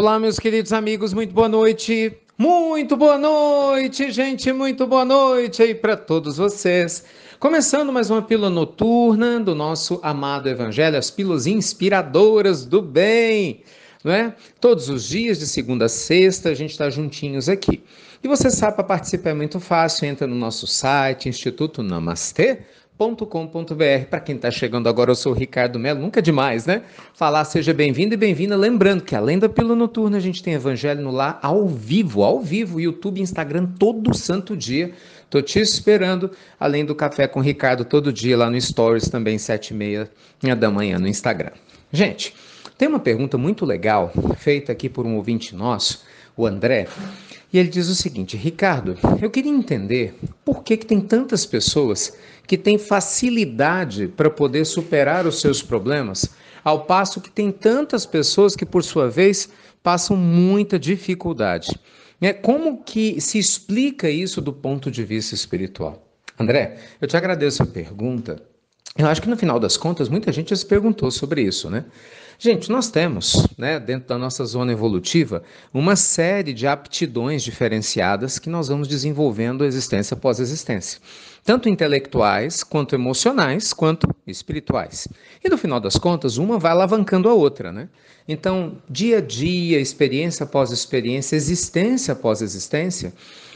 Olá, meus queridos amigos, muito boa noite. Muito boa noite, gente, muito boa noite aí para todos vocês. Começando mais uma pílula noturna do nosso amado Evangelho, as pílulas inspiradoras do bem, não é? Todos os dias, de segunda a sexta, a gente está juntinhos aqui. E você sabe, para participar é muito fácil, entra no nosso site, Instituto Namastê com.br Para quem está chegando agora, eu sou o Ricardo Melo, nunca é demais, né? Falar seja bem-vindo e bem-vinda. Lembrando que além da Pílula Noturna, a gente tem Evangelho no Lá ao vivo, ao vivo, YouTube Instagram todo santo dia. Tô te esperando, além do Café com Ricardo todo dia lá no Stories também, sete e meia da manhã no Instagram. Gente, tem uma pergunta muito legal feita aqui por um ouvinte nosso, o André, e ele diz o seguinte: Ricardo, eu queria entender por que, que tem tantas pessoas que têm facilidade para poder superar os seus problemas, ao passo que tem tantas pessoas que, por sua vez, passam muita dificuldade. Né, como que se explica isso do ponto de vista espiritual? André, eu te agradeço a pergunta. Eu acho que no final das contas, muita gente já se perguntou sobre isso, né? Gente, nós temos, né, dentro da nossa zona evolutiva, uma série de aptidões diferenciadas que nós vamos desenvolvendo existência após existência tanto intelectuais, quanto emocionais, quanto espirituais. E no final das contas, uma vai alavancando a outra, né? Então, dia a dia, experiência após experiência, existência após existência,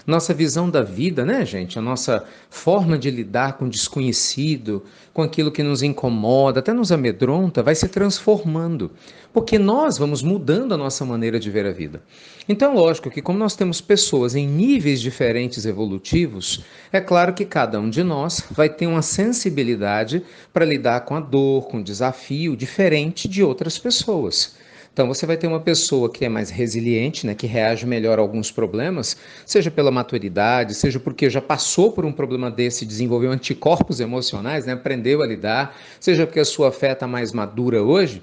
nossa visão da vida, né, gente? A nossa forma de lidar com o desconhecido, com aquilo que nos incomoda, até nos amedronta, vai se transformando, porque nós vamos mudando a nossa maneira de ver a vida. Então, lógico que como nós temos pessoas em níveis diferentes evolutivos, é claro que cada cada um de nós vai ter uma sensibilidade para lidar com a dor, com o desafio, diferente de outras pessoas. Então você vai ter uma pessoa que é mais resiliente, né, que reage melhor a alguns problemas, seja pela maturidade, seja porque já passou por um problema desse, desenvolveu anticorpos emocionais, né, aprendeu a lidar, seja porque a sua fé está mais madura hoje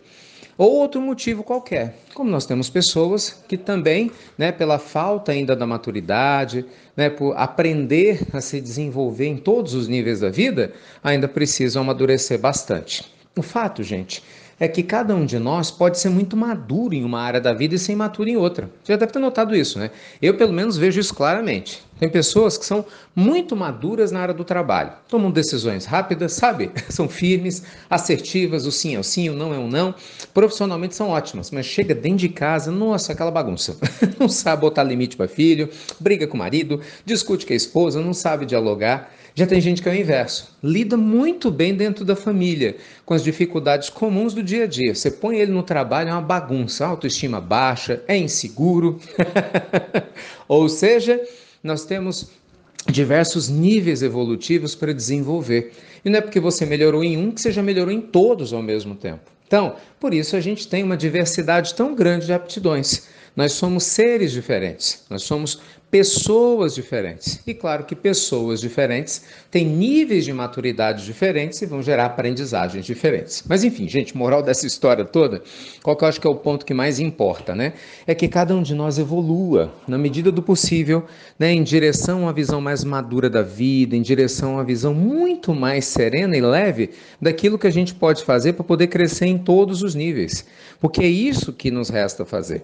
ou outro motivo qualquer. Como nós temos pessoas que também, né, pela falta ainda da maturidade, né, por aprender a se desenvolver em todos os níveis da vida, ainda precisam amadurecer bastante. O fato, gente, é que cada um de nós pode ser muito maduro em uma área da vida e ser imaturo em outra. Você já deve ter notado isso, né? Eu, pelo menos, vejo isso claramente. Tem pessoas que são muito maduras na área do trabalho, tomam decisões rápidas, sabe? São firmes, assertivas, o sim é o sim, o não é o não. Profissionalmente são ótimas, mas chega dentro de casa, nossa, aquela bagunça. Não sabe botar limite para filho, briga com o marido, discute com a esposa, não sabe dialogar. Já tem gente que é o inverso. Lida muito bem dentro da família, com as dificuldades comuns do dia a dia. Você põe ele no trabalho, é uma bagunça, autoestima baixa, é inseguro. Ou seja, nós temos diversos níveis evolutivos para desenvolver. E não é porque você melhorou em um que você já melhorou em todos ao mesmo tempo. Então, por isso a gente tem uma diversidade tão grande de aptidões. Nós somos seres diferentes, nós somos pessoas diferentes. E claro que pessoas diferentes têm níveis de maturidade diferentes e vão gerar aprendizagens diferentes. Mas enfim, gente, moral dessa história toda, qual que eu acho que é o ponto que mais importa, né? É que cada um de nós evolua, na medida do possível, né, em direção a uma visão mais madura da vida, em direção a uma visão muito mais serena e leve daquilo que a gente pode fazer para poder crescer em todos os níveis. Porque é isso que nos resta fazer.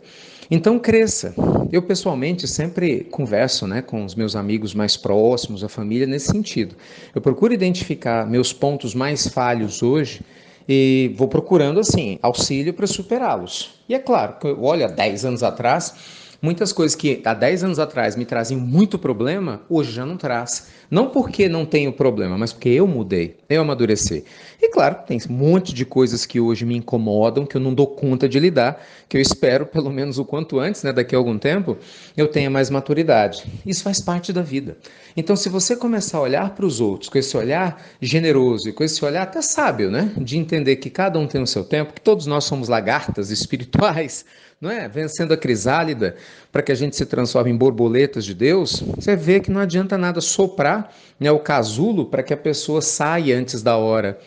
Então cresça. Eu pessoalmente sempre converso né, com os meus amigos mais próximos, a família, nesse sentido. Eu procuro identificar meus pontos mais falhos hoje e vou procurando assim auxílio para superá-los. E é claro, olha, 10 anos atrás Muitas coisas que há 10 anos atrás me traziam muito problema, hoje já não traz. Não porque não tenho problema, mas porque eu mudei, eu amadureci. E claro, tem um monte de coisas que hoje me incomodam, que eu não dou conta de lidar, que eu espero, pelo menos o quanto antes, né, daqui a algum tempo, eu tenha mais maturidade. Isso faz parte da vida. Então, se você começar a olhar para os outros com esse olhar generoso e com esse olhar até sábio, né, de entender que cada um tem o seu tempo, que todos nós somos lagartas espirituais, não é? Vencendo a crisálida para que a gente se transforme em borboletas de Deus, você vê que não adianta nada soprar né, o casulo para que a pessoa saia antes da hora.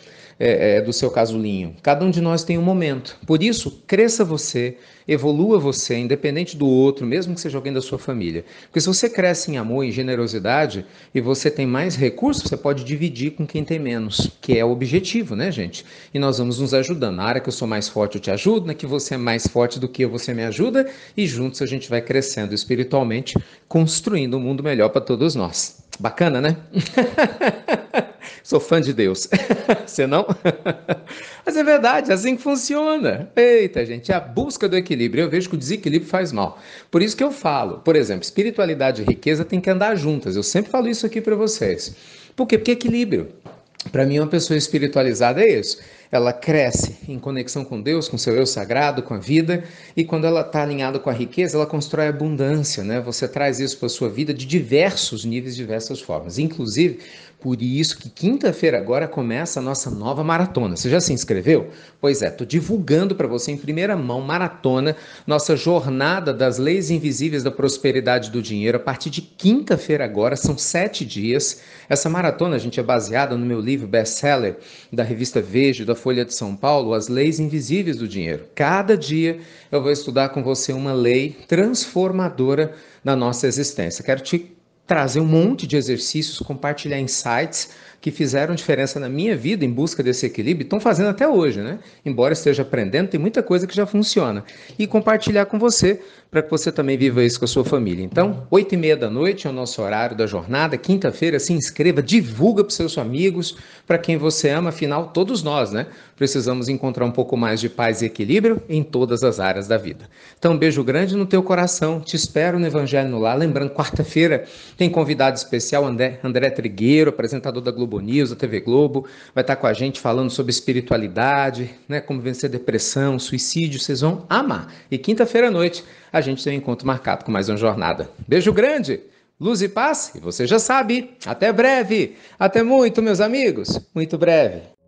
É, é, do seu casulinho. Cada um de nós tem um momento. Por isso, cresça você, evolua você, independente do outro, mesmo que seja alguém da sua família. Porque se você cresce em amor, em generosidade, e você tem mais recursos, você pode dividir com quem tem menos, que é o objetivo, né, gente? E nós vamos nos ajudando. Na área que eu sou mais forte, eu te ajudo. Na que você é mais forte do que eu, você me ajuda. E juntos a gente vai crescendo espiritualmente, construindo um mundo melhor para todos nós. Bacana, né? Sou fã de Deus. Você não? Mas é verdade, assim funciona. Eita, gente, é a busca do equilíbrio. Eu vejo que o desequilíbrio faz mal. Por isso que eu falo, por exemplo, espiritualidade e riqueza têm que andar juntas. Eu sempre falo isso aqui para vocês. Por quê? Porque equilíbrio. Para mim, uma pessoa espiritualizada é isso ela cresce em conexão com Deus, com seu eu sagrado, com a vida, e quando ela está alinhada com a riqueza, ela constrói abundância, né? Você traz isso para a sua vida de diversos níveis, diversas formas. Inclusive, por isso que quinta-feira agora começa a nossa nova maratona. Você já se inscreveu? Pois é, estou divulgando para você em primeira mão maratona nossa jornada das leis invisíveis da prosperidade do dinheiro a partir de quinta-feira agora. São sete dias. Essa maratona, a gente, é baseada no meu livro best-seller da revista Veja, da Folha de São Paulo, As Leis Invisíveis do Dinheiro. Cada dia eu vou estudar com você uma lei transformadora na nossa existência. Quero te trazer um monte de exercícios, compartilhar insights que fizeram diferença na minha vida em busca desse equilíbrio, estão fazendo até hoje, né? Embora esteja aprendendo, tem muita coisa que já funciona. E compartilhar com você, para que você também viva isso com a sua família. Então, oito e meia da noite é o nosso horário da jornada. Quinta-feira, se inscreva, divulga para seus amigos, para quem você ama. Afinal, todos nós, né? Precisamos encontrar um pouco mais de paz e equilíbrio em todas as áreas da vida. Então, um beijo grande no teu coração. Te espero no Evangelho no Lar. Lembrando, quarta-feira tem convidado especial, André, André Trigueiro, apresentador da Globo News, da TV Globo, vai estar com a gente falando sobre espiritualidade, né, como vencer depressão, suicídio, vocês vão amar. E quinta-feira à noite a gente tem um encontro marcado com mais uma jornada. Beijo grande, luz e paz, e você já sabe, até breve, até muito, meus amigos, muito breve.